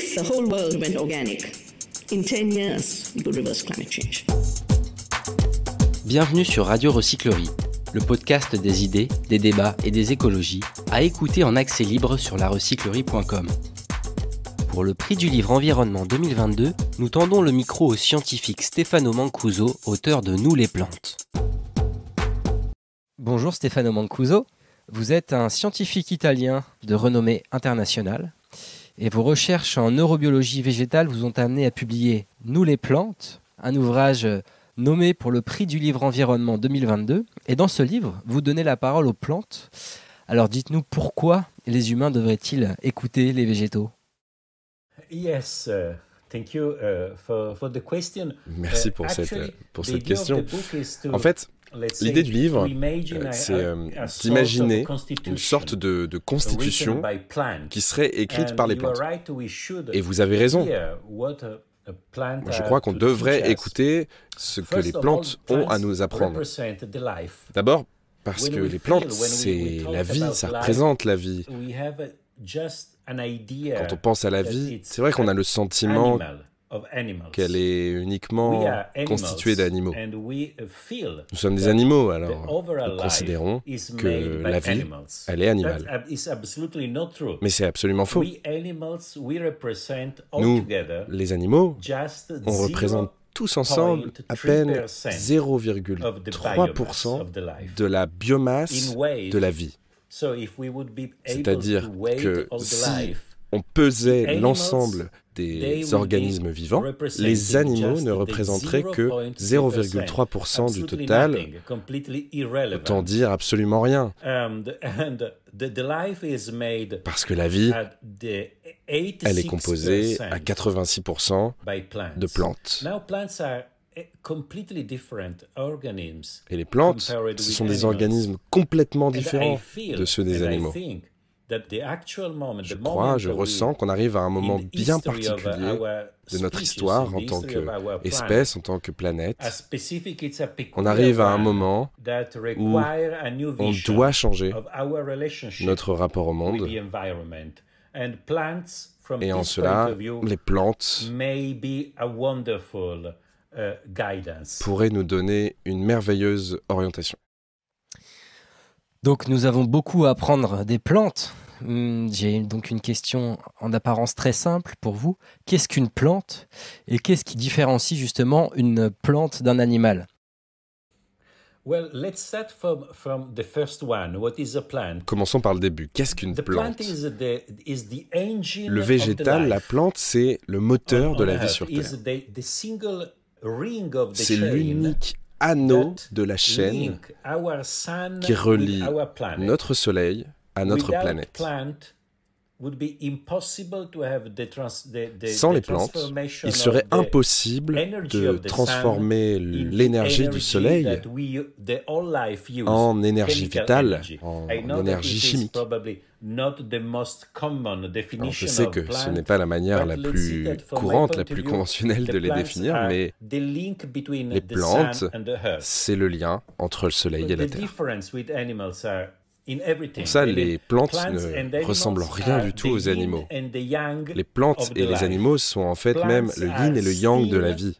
the whole world went organic, in 10 years, reverse climate change. Bienvenue sur Radio Recyclerie, le podcast des idées, des débats et des écologies, à écouter en accès libre sur larecyclerie.com. Pour le prix du livre Environnement 2022, nous tendons le micro au scientifique Stefano Mancuso, auteur de Nous les plantes. Bonjour Stefano Mancuso, vous êtes un scientifique italien de renommée internationale et vos recherches en neurobiologie végétale vous ont amené à publier Nous les plantes, un ouvrage nommé pour le prix du livre environnement 2022. Et dans ce livre, vous donnez la parole aux plantes. Alors dites-nous pourquoi les humains devraient-ils écouter les végétaux uh, Merci pour uh, pour cette question. En fait, L'idée du livre, euh, c'est euh, d'imaginer une sorte de, constitution qui serait écrite par les plantes. Et vous avez raison. Je crois qu'on devrait écouter ce que les plantes ont à nous apprendre. D'abord, parce que les plantes, c'est la vie, ça représente la vie. Quand on pense à la vie, c'est vrai qu'on a le sentiment qu'elle est uniquement constituée d'animaux. Nous sommes des animaux, alors nous considérons que la vie, elle est animale. Mais c'est absolument faux. Nous, les animaux, on représente tous ensemble à peine 0,3% de la biomasse de la vie. C'est-à-dire que si on pesait l'ensemble des organismes vivants, les animaux ne représenteraient que 0,3% du total, autant dire absolument rien. Parce que la vie, elle est composée à 86% de plantes. Et les plantes, ce sont des organismes complètement différents de ceux des animaux. Je crois, je ressens qu'on arrive à un moment bien particulier de notre histoire en tant qu'espèce, en tant que planète. On arrive à un moment où on doit changer notre rapport au monde. Et en cela, les plantes uh, pourraient nous donner une merveilleuse orientation. Donc nous avons beaucoup à apprendre des plantes. Hum, j'ai donc une question en apparence très simple pour vous. Qu'est-ce qu'une plante et qu'est-ce qui différencie justement une plante d'un animal Commençons par le début. Qu'est-ce qu'une plante Le végétal, la plante, c'est le moteur de la vie sur Terre. C'est l'unique anneau de la chaîne qui relie notre Soleil à notre planète. Sans les plantes, il serait impossible de transformer l'énergie du soleil en énergie vitale, en énergie chimique. je sais que ce n'est pas la manière la plus courante, la plus conventionnelle de les définir, mais les plantes, c'est le lien entre le soleil et la Terre. Pour ça, les plantes ne ressemblent rien du tout aux animaux. Les plantes et les animaux sont en fait même le yin et le yang de la vie.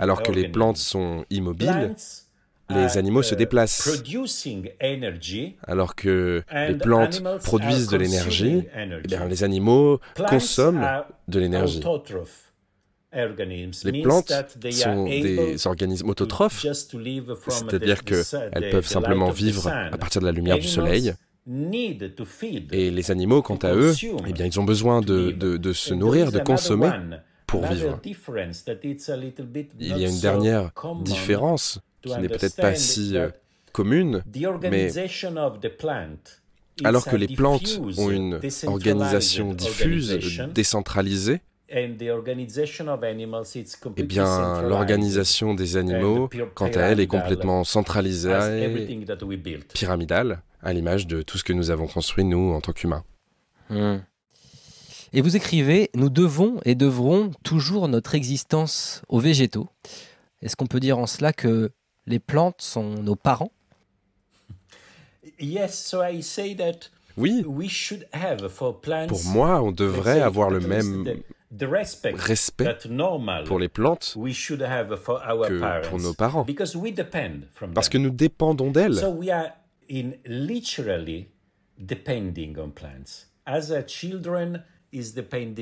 Alors que les plantes sont immobiles, les animaux se euh, déplacent, alors que les plantes produisent de l'énergie, eh les animaux consomment de l'énergie. Les plantes sont des organismes autotrophes, c'est-à-dire qu'elles peuvent simplement vivre à partir de la lumière du soleil. Et les animaux, quant à eux, eh bien, ils ont besoin de, de se nourrir, de consommer pour vivre. Il y a une dernière différence qui n'est peut-être pas si euh, commune, mais alors que les plantes ont une organisation diffuse, décentralisée, eh bien, l'organisation des animaux, quant à elle, est complètement centralisée, pyramidale, à l'image de tout ce que nous avons construit, nous, en tant qu'humains. Hmm. Et vous écrivez, nous devons et devrons toujours notre existence aux végétaux. Est-ce qu'on peut dire en cela que les plantes sont nos parents oui, pour moi, on devrait avoir le même respect pour les plantes que pour nos parents, parce que nous dépendons d'elles.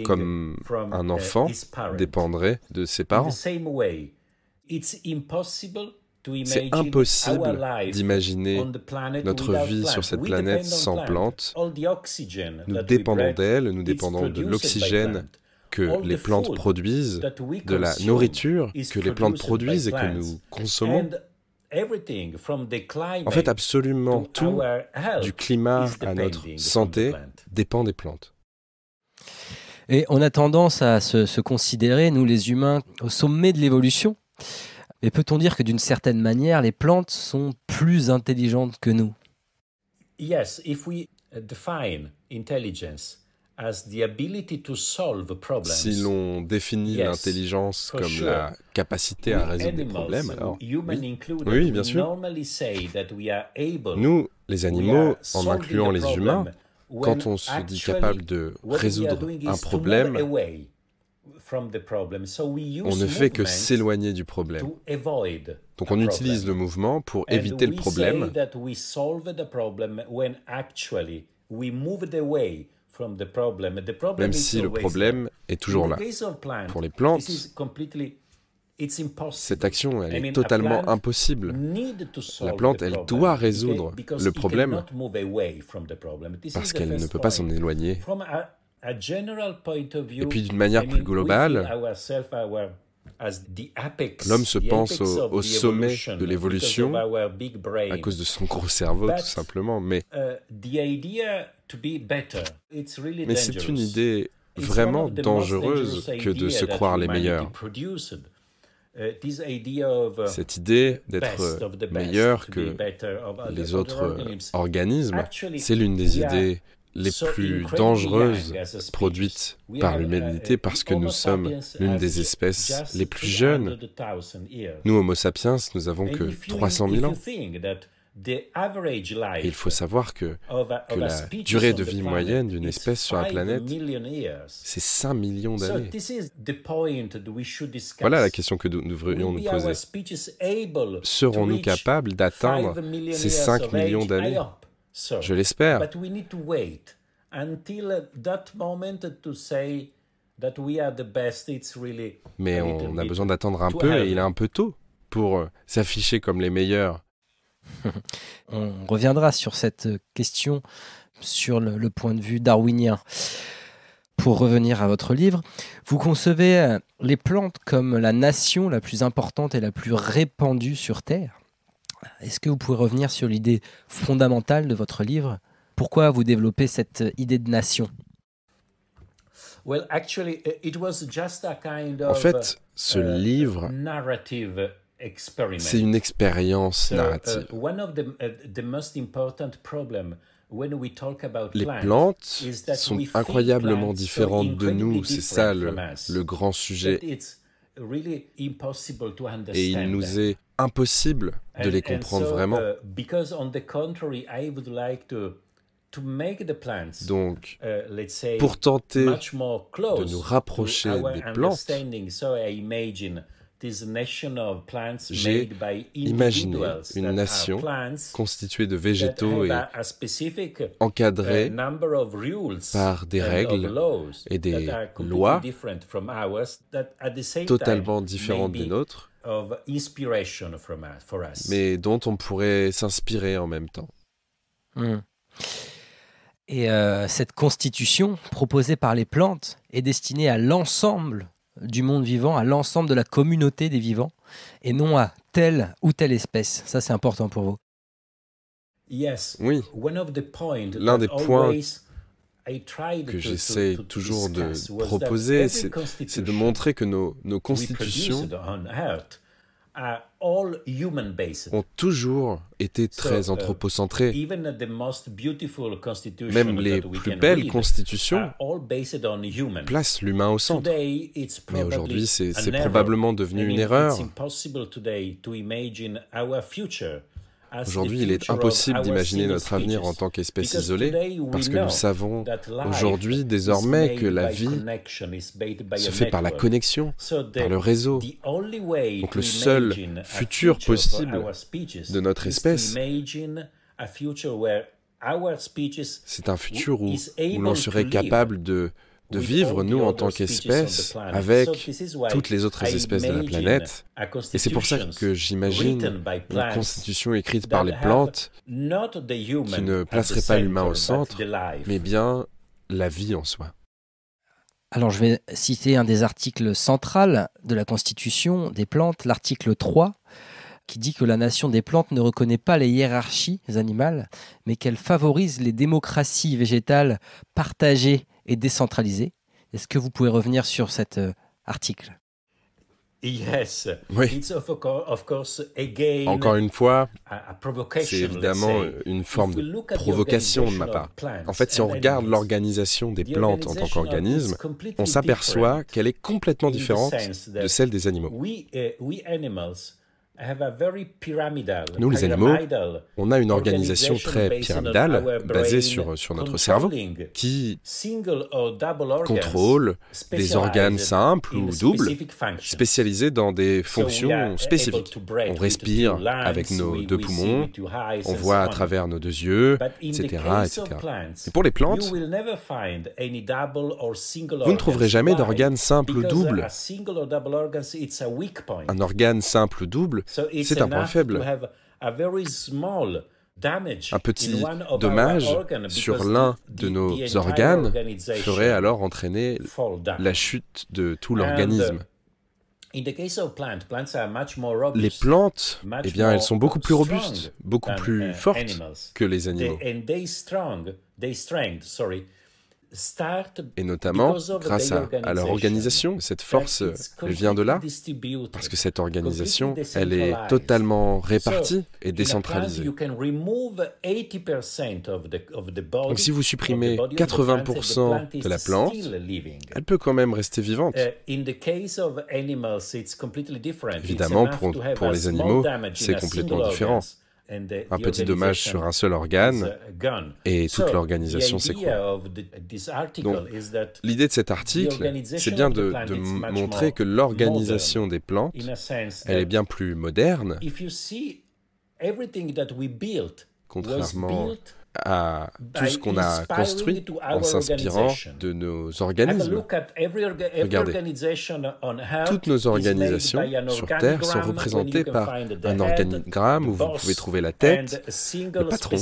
Comme un enfant dépendrait de ses parents. C'est impossible d'imaginer notre vie sur cette planète sans plantes. Nous dépendons d'elles, nous dépendons de l'oxygène que les plantes produisent, de la nourriture que les plantes produisent et que nous consommons. En fait, absolument tout, du climat à notre santé, dépend des plantes. Et on a tendance à se, considérer, nous les humains, au sommet de l'évolution. Mais peut-on dire que d'une certaine manière, les plantes sont plus intelligentes que nous Yes, if we define intelligence si l'on définit l'intelligence comme la capacité à résoudre des problèmes, alors oui, oui bien sûr. Nous, les animaux, en incluant les humains, quand on se dit capable de résoudre un problème, on ne fait que s'éloigner du problème. Donc on utilise le mouvement pour éviter le problème. Même si le problème est toujours là. Pour les plantes, cette action, elle est totalement impossible. La plante, elle doit résoudre le problème parce qu'elle ne peut pas s'en éloigner. Et puis d'une manière plus globale, l'homme se pense au, au sommet de l'évolution à cause de son gros cerveau, tout simplement. Mais uh, mais c'est une idée vraiment dangereuse que de se croire les meilleurs. Uh, uh, Cette idée d'être meilleur que les autres euh, organismes, c'est l'une des idées les plus dangereuses produites par uh, l'humanité parce que nous sommes l'une des espèces les plus jeunes. Nous, Homo sapiens, nous avons que 300 000 ans il faut savoir que, que la durée de vie moyenne d'une espèce sur la planète, c'est 5 millions d'années. Voilà la question que nous devrions nous poser. Serons-nous capables d'atteindre ces 5 millions d'années Je l'espère. Mais on a besoin d'attendre un peu et il est un peu tôt pour euh, s'afficher comme les meilleurs On reviendra sur cette question sur le, point de vue darwinien. Pour revenir à votre livre, vous concevez euh, les plantes comme la nation la plus importante et la plus répandue sur Terre. Est-ce que vous pouvez revenir sur l'idée fondamentale de votre livre Pourquoi vous développez cette euh, idée de nation en fait, ce euh, livre c'est une expérience uh, narrative. Les plantes sont incroyablement différentes de nous, c'est ça le, grand sujet. Et il nous est impossible de les comprendre vraiment. Uh, Donc, uh, pour tenter de nous rapprocher des plantes, j'ai imaginé une nation constituée de végétaux et uh, encadrée par des règles et des lois totalement différentes des nôtres, mais dont on pourrait s'inspirer en même temps. Hmm. Et euh, cette constitution proposée par les plantes est destinée à l'ensemble du monde vivant, à l'ensemble de la communauté des vivants, et non à telle ou telle espèce. Ça, c'est important pour vous. Oui. L'un des points que j'essaie toujours de proposer, c'est de montrer que nos, nos constitutions ont toujours été très uh, anthropocentrés. Même les plus belles constitutions placent l'humain au centre. Mais aujourd'hui, c'est probablement devenu une erreur. Aujourd'hui, il est impossible d'imaginer notre avenir en tant qu'espèce isolée, parce que nous savons aujourd'hui désormais que la vie se fait par la connexion, par le réseau. Donc le seul futur possible de notre espèce, c'est un futur où, l'on serait capable de de vivre, nous, en tant qu'espèce, avec toutes les autres espèces de la planète. Et c'est pour ça que j'imagine une constitution écrite par les plantes qui ne placerait pas l'humain au centre, mais bien la vie en soi. Alors je vais citer un des articles centrales de la Constitution des plantes, l'article 3, qui dit que la nation des plantes ne reconnaît pas les hiérarchies animales, mais qu'elle favorise les démocraties végétales partagées est décentralisée. Est-ce que vous pouvez revenir sur cet euh, article Oui. Encore une fois, c'est évidemment une forme de provocation de ma part. En fait, si on regarde l'organisation des plantes en tant qu'organisme, on s'aperçoit qu'elle est complètement différente de celle des animaux. Eh, nous, les animaux, on a une organisation très pyramidale basée sur, sur notre cerveau qui contrôle des organes simples ou doubles spécialisés dans des fonctions spécifiques. On respire avec nos deux poumons, on voit à travers nos deux yeux, etc. Et pour les plantes, vous ne trouverez jamais d'organes simples ou doubles. Un organe simple ou double c'est un point faible. Un petit dommage sur l'un de nos organes ferait alors entraîner la chute de tout l'organisme. Les plantes, eh bien, elles sont beaucoup plus robustes, beaucoup plus uh, fortes que les animaux. Et notamment, grâce à, leur organisation, cette force, euh, vient de là, parce que cette organisation, elle est totalement répartie et décentralisée. Donc si vous supprimez 80% de la plante, elle peut quand même rester vivante. Uh, Évidemment, pour les animaux, c'est complètement différent. Uh, un petit dommage sur un seul organe, et toute l'organisation s'écroule. Donc, l'idée de cet article, c'est bien de, de montrer que l'organisation des plantes, elle est bien plus moderne, contrairement à tout ce qu'on a construit en s'inspirant de nos organismes. Regardez, toutes nos organisations sur Terre sont représentées par un organigramme où vous pouvez trouver la tête, le patron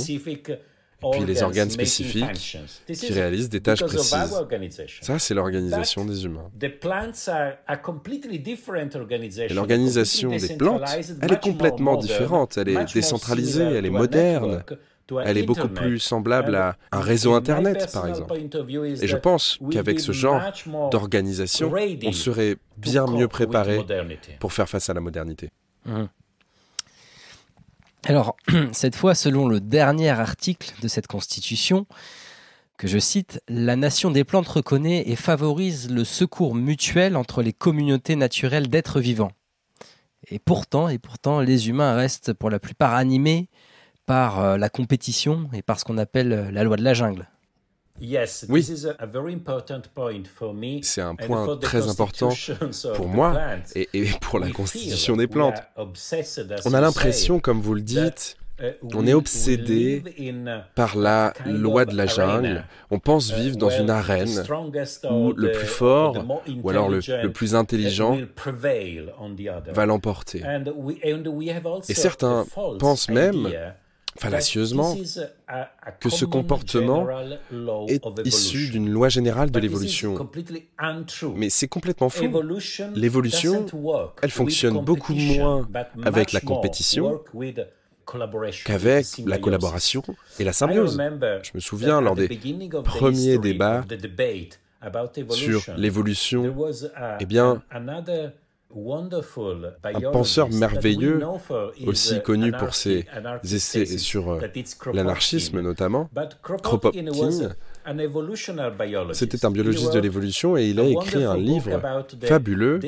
puis les organes spécifiques qui réalisent des tâches précises. Ça, c'est l'organisation des humains. Et l'organisation des plantes, elle est complètement différente, elle est décentralisée, elle est moderne. Elle est beaucoup plus semblable à un réseau Internet, par exemple. Et je pense qu'avec ce genre d'organisation, on serait bien mieux préparé pour faire face à la modernité. Mm-hmm. Alors, cette fois, selon le dernier article de cette Constitution, que je cite, La nation des plantes reconnaît et favorise le secours mutuel entre les communautés naturelles d'êtres vivants. Et pourtant, et pourtant, les humains restent pour la plupart animés par euh, la compétition et par ce qu'on appelle euh, la loi de la jungle. C'est un point très important pour moi et, pour la constitution des plantes. On a l'impression, comme vous le dites, uh, on est obsédé par la loi de la jungle. On pense uh, vivre dans une arène où le plus fort, ou alors le plus uh, intelligent, va l'emporter. Et certains pensent même fallacieusement que ce comportement est issu d'une loi générale de l'évolution. Mais c'est complètement faux. L'évolution, elle fonctionne beaucoup moins avec la compétition qu'avec la collaboration et la symbiose. Je me souviens lors des premiers débats sur l'évolution, eh bien, un penseur merveilleux, aussi uh, connu pour ses essais sur euh, l'anarchisme notamment, Kropotkin, c'était un biologiste de l'évolution et il a écrit un livre fabuleux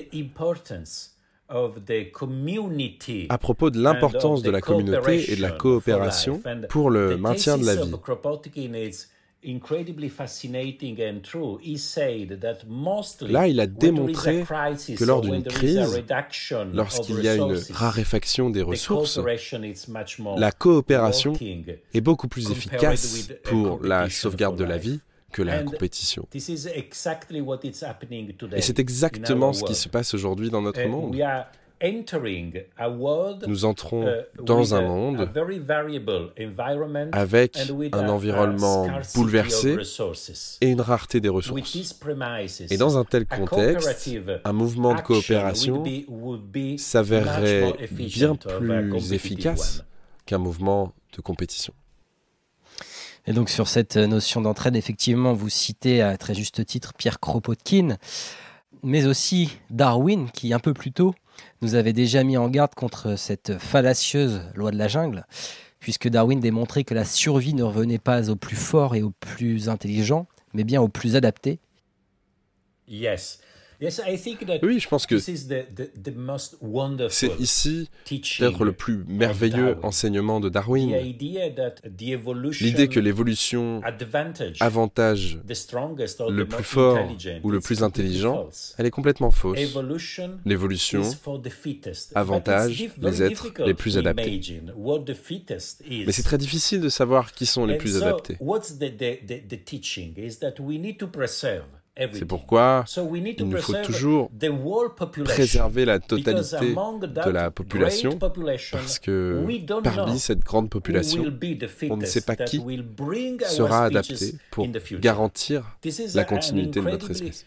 à propos de l'importance de la communauté et de la coopération pour le maintien de la vie. Là, il a démontré que lors d'une crise, lorsqu'il y a une raréfaction des ressources, la coopération est beaucoup plus efficace pour la sauvegarde de la vie que la compétition. Et c'est exactement ce qui se passe aujourd'hui dans notre eh, monde nous entrons euh, dans un monde avec un environnement bouleversé et une rareté des ressources. Et dans un tel contexte, un mouvement de coopération s'avérerait bien plus efficace qu'un mouvement de compétition. Et donc sur cette notion d'entraide, effectivement, vous citez à très juste titre Pierre Kropotkin, mais aussi Darwin, qui un peu plus tôt nous avait déjà mis en garde contre cette fallacieuse loi de la jungle, puisque Darwin démontrait que la survie ne revenait pas au plus fort et au plus intelligent, mais bien au plus adapté. Yes. Oui, je pense que c'est ici peut-être le plus merveilleux enseignement de Darwin. L'idée que l'évolution avantage le plus fort ou le plus intelligent, elle est complètement fausse. L'évolution avantage les êtres les plus adaptés. Mais c'est très difficile de savoir qui sont les plus adaptés. C'est pourquoi il nous faut toujours préserver la totalité de la population, parce que parmi cette grande population, on ne sait pas qui sera adapté pour garantir la continuité de notre espèce.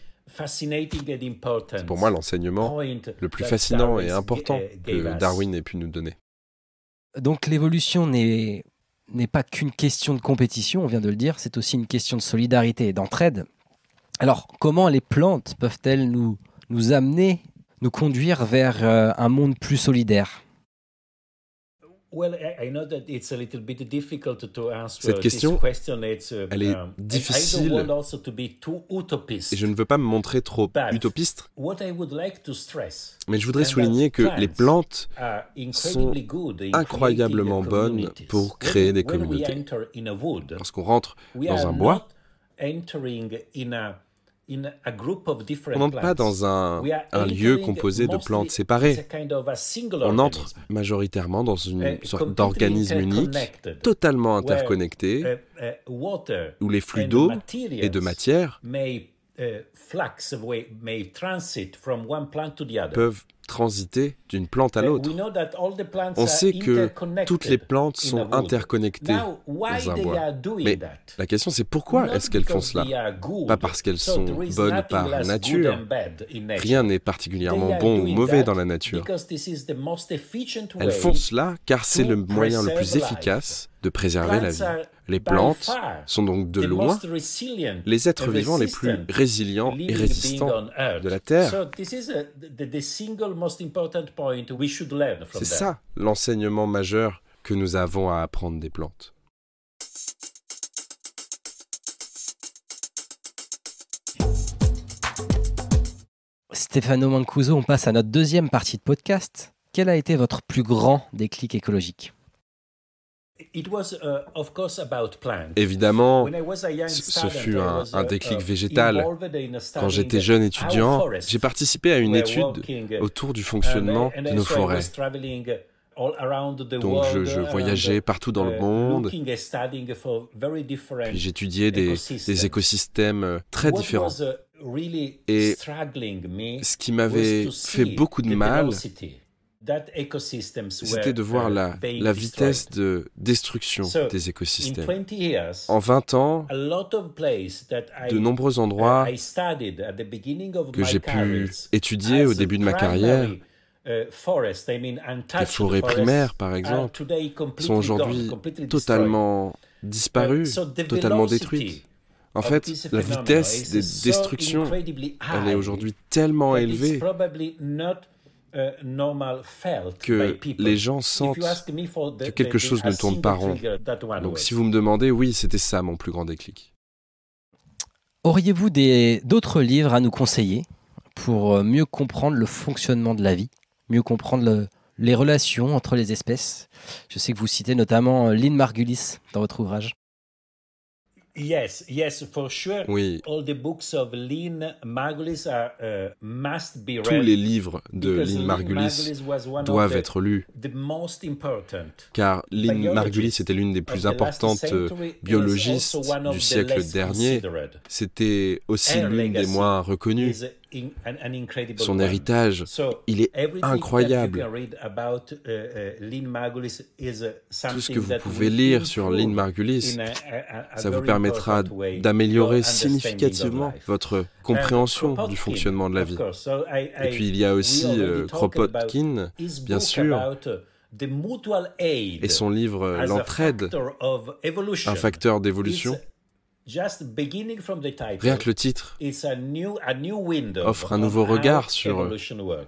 C'est pour moi l'enseignement le plus fascinant et important que Darwin ait pu nous donner. Donc l'évolution n'est pas qu'une question de compétition, on vient de le dire, c'est aussi une question de solidarité et d'entraide alors, comment les plantes peuvent-elles nous, amener, nous conduire vers euh, un monde plus solidaire cette question, uh, elle est um, difficile et je ne veux pas me montrer trop utopiste, mais je voudrais souligner que les plantes sont incroyablement bonnes pour créer des communautés. Lorsqu'on rentre dans un bois, on n'entre pas dans un, lieu composé de plantes séparées. On entre majoritairement dans une euh, sorte d'organisme unique, totalement interconnecté, uh, uh, où les flux d'eau et de matière uh, peuvent transiter d'une plante à l'autre. On sait que toutes les plantes sont interconnectées dans un bois. Mais la question c'est pourquoi est-ce qu'elles font cela Pas parce qu'elles sont bonnes par nature. Rien n'est particulièrement bon ou mauvais dans la nature. Elles font cela car c'est le moyen le plus efficace de préserver la vie. Les plantes sont donc de loin les êtres vivants les plus résilients et résistants de la Terre. C'est ça l'enseignement majeur que nous avons à apprendre des plantes. Stéphano Mancuso, on passe à notre deuxième partie de podcast. Quel a été votre plus grand déclic écologique Évidemment, ce fut un, déclic végétal. Quand j'étais jeune étudiant, j'ai participé à une étude autour du fonctionnement de nos forêts. Donc je, voyageais partout dans le uh, monde, puis j'étudiais des, des, écosystèmes euh, très différents. Uh, Et ce qui m'avait fait beaucoup de mal, c'était de voir uh, la, la, vitesse de destruction des écosystèmes. En 20 ans, de nombreux endroits uh, que j'ai pu étudier au début de ma carrière, uh, les forêts primaires par exemple, sont aujourd'hui totalement disparues, totalement détruites. En fait, la vitesse des destructions, elle est aujourd'hui tellement élevée euh, que les gens sentent que quelque chose ne tourne pas rond. Donc si vous me demandez, oui, c'était ça mon plus grand déclic. Auriez-vous d'autres livres à nous conseiller pour euh, mieux comprendre le fonctionnement de la vie, mieux comprendre les relations entre les espèces Je sais que vous citez notamment euh, Lynn Margulis dans votre ouvrage. Yes, yes, for sure. Oui. Tous les livres de Lynn Margulis, doivent être lus. Car Lynn Margulis était l'une des plus importantes euh, biologistes du siècle dernier. C'était aussi l'une des moins reconnues. Son héritage, il est incroyable. Uh, uh, uh, Tout ce que vous pouvez lire sur Lynn Margulis, ça vous permettra d'améliorer significativement votre compréhension du fonctionnement de la vie. Et puis il y a aussi euh, Kropotkin, bien sûr, et son livre L'entraide, un facteur d'évolution. Rien que le titre offre un nouveau regard sur, euh,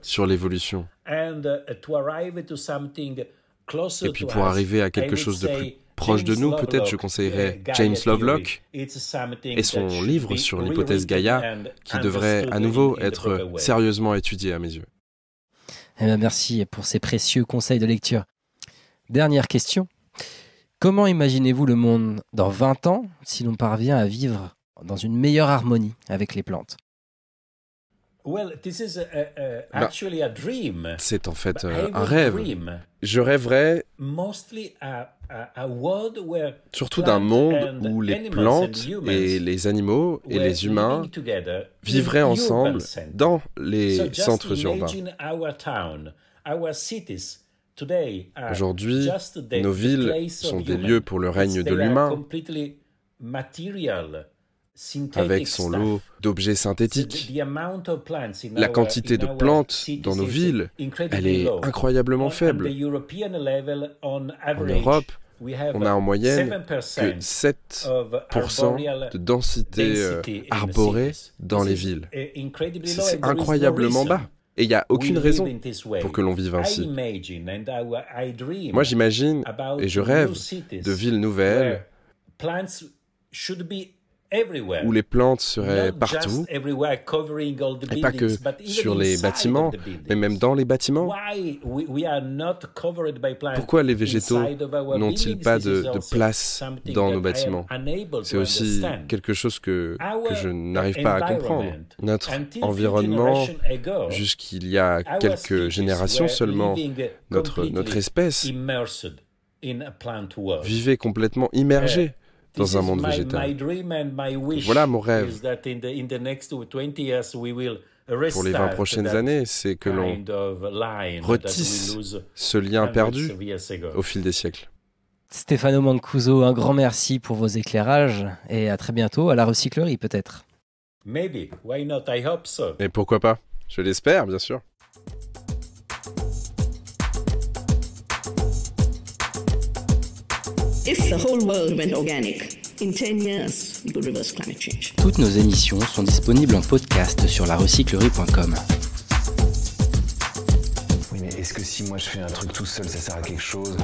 sur l'évolution. Uh, et puis pour arriver à quelque chose de plus proche de nous, peut-être je conseillerais uh, James Lovelock et son livre sur l'hypothèse Gaïa, qui devrait à nouveau être sérieusement étudié à mes yeux. Eh ben, merci pour ces précieux conseils de lecture. Dernière question. Comment imaginez-vous le monde dans 20 ans si l'on parvient à vivre dans une meilleure harmonie avec les plantes bah, c'est en fait euh, un rêve. Je rêverais surtout d'un monde où les plantes et les animaux et les humains vivraient ensemble dans les centres urbains. Aujourd'hui, nos villes sont des lieux pour le règne de l'humain, avec son lot d'objets synthétiques. La quantité de plantes dans nos villes, elle est incroyablement faible. En Europe, on a en moyenne que 7% de densité euh, arborée dans les villes. Eh, C'est incroyablement bas. Et il n'y a aucune raison pour que l'on vive ainsi. Moi, j'imagine et je rêve de villes nouvelles où les plantes seraient partout, et pas que sur les bâtiments, mais même dans les bâtiments. Pourquoi les végétaux n'ont-ils pas de, place dans nos bâtiments C'est aussi quelque chose que, je n'arrive pas à comprendre. Notre environnement, jusqu'il y a quelques générations seulement, notre, notre espèce vivait complètement immergée dans un monde végétal. Voilà mon rêve. Pour les 20 prochaines années, c'est que l'on retisse ce lien perdu au fil des siècles. Stefano Mancuso, un grand merci pour vos éclairages et à très bientôt à la recyclerie peut-être. Et pourquoi pas Je l'espère, bien sûr. If the whole world went organic, in 10 years, we could reverse climate change. Toutes nos émissions sont disponibles en podcast sur larecyclerie.com. Oui, mais est-ce que si moi je fais un truc tout seul, ça sert à quelque chose